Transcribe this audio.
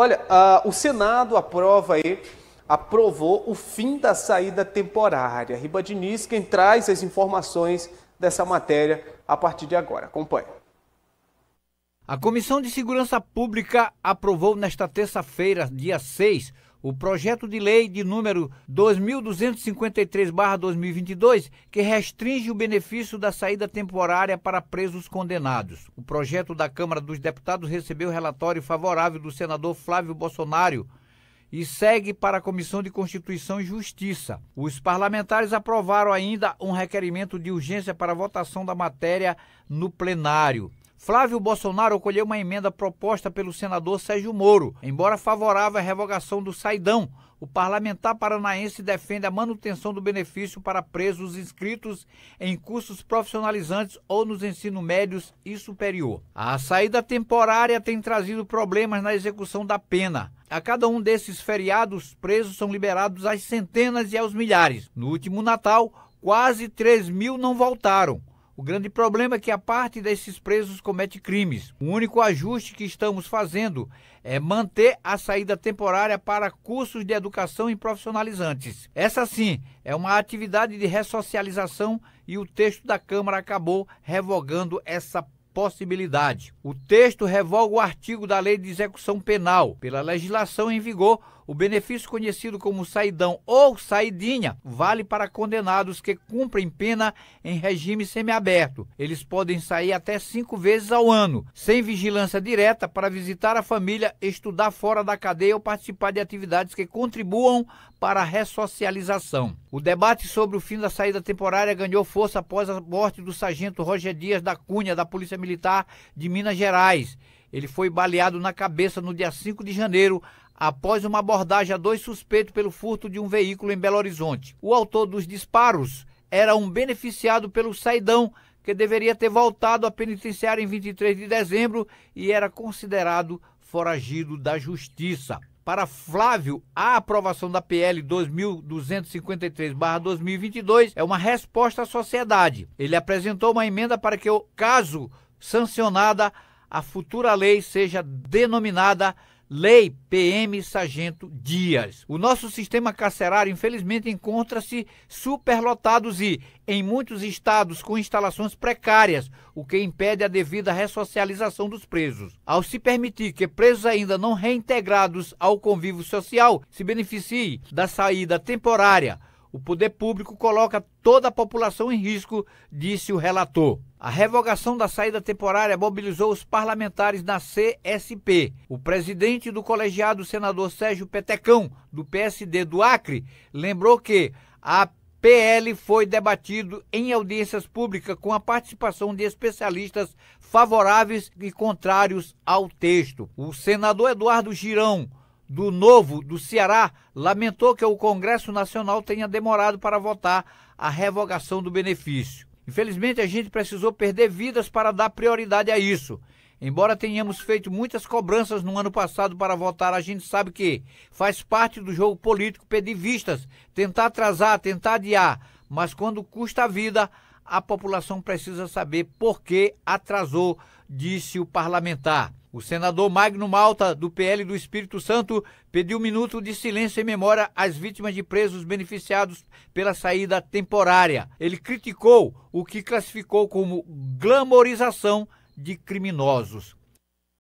Olha, uh, o Senado aprova aí, aprovou o fim da saída temporária. Riba Diniz, quem traz as informações dessa matéria a partir de agora. Acompanhe. A Comissão de Segurança Pública aprovou nesta terça-feira, dia 6, o projeto de lei de número 2253/2022, que restringe o benefício da saída temporária para presos condenados. O projeto da Câmara dos Deputados recebeu relatório favorável do senador Flávio Bolsonaro e segue para a Comissão de Constituição e Justiça. Os parlamentares aprovaram ainda um requerimento de urgência para votação da matéria no plenário. Flávio Bolsonaro colheu uma emenda proposta pelo senador Sérgio Moro. Embora favorável à revogação do saidão, o parlamentar paranaense defende a manutenção do benefício para presos inscritos em cursos profissionalizantes ou nos ensinos médios e superior. A saída temporária tem trazido problemas na execução da pena. A cada um desses feriados, presos são liberados às centenas e aos milhares. No último Natal, quase 3 mil não voltaram. O grande problema é que a parte desses presos comete crimes. O único ajuste que estamos fazendo é manter a saída temporária para cursos de educação e profissionalizantes. Essa sim é uma atividade de ressocialização e o texto da Câmara acabou revogando essa possibilidade. O texto revoga o artigo da Lei de Execução Penal. Pela legislação em vigor, o benefício conhecido como saidão ou saidinha vale para condenados que cumprem pena em regime semiaberto. Eles podem sair até cinco vezes ao ano, sem vigilância direta, para visitar a família, estudar fora da cadeia ou participar de atividades que contribuam para a ressocialização. O debate sobre o fim da saída temporária ganhou força após a morte do sargento Roger Dias da Cunha, da Polícia Militar Militar de Minas Gerais. Ele foi baleado na cabeça no dia 5 de janeiro, após uma abordagem a dois suspeitos pelo furto de um veículo em Belo Horizonte. O autor dos disparos era um beneficiado pelo Saidão, que deveria ter voltado à penitenciária em 23 de dezembro e era considerado foragido da justiça. Para Flávio, a aprovação da PL 2253-2022 é uma resposta à sociedade. Ele apresentou uma emenda para que o caso sancionada, a futura lei seja denominada Lei PM Sargento Dias. O nosso sistema carcerário, infelizmente, encontra-se superlotados e, em muitos estados, com instalações precárias, o que impede a devida ressocialização dos presos. Ao se permitir que presos ainda não reintegrados ao convívio social se beneficiem da saída temporária o poder público coloca toda a população em risco, disse o relator. A revogação da saída temporária mobilizou os parlamentares na CSP. O presidente do colegiado, senador Sérgio Petecão, do PSD do Acre, lembrou que a PL foi debatido em audiências públicas com a participação de especialistas favoráveis e contrários ao texto. O senador Eduardo Girão, do Novo do Ceará lamentou que o Congresso Nacional tenha demorado para votar a revogação do benefício. Infelizmente, a gente precisou perder vidas para dar prioridade a isso. Embora tenhamos feito muitas cobranças no ano passado para votar, a gente sabe que faz parte do jogo político pedir vistas, tentar atrasar, tentar adiar, mas quando custa a vida, a população precisa saber por que atrasou, disse o parlamentar. O senador Magno Malta, do PL do Espírito Santo, pediu um minuto de silêncio em memória às vítimas de presos beneficiados pela saída temporária. Ele criticou o que classificou como glamorização de criminosos.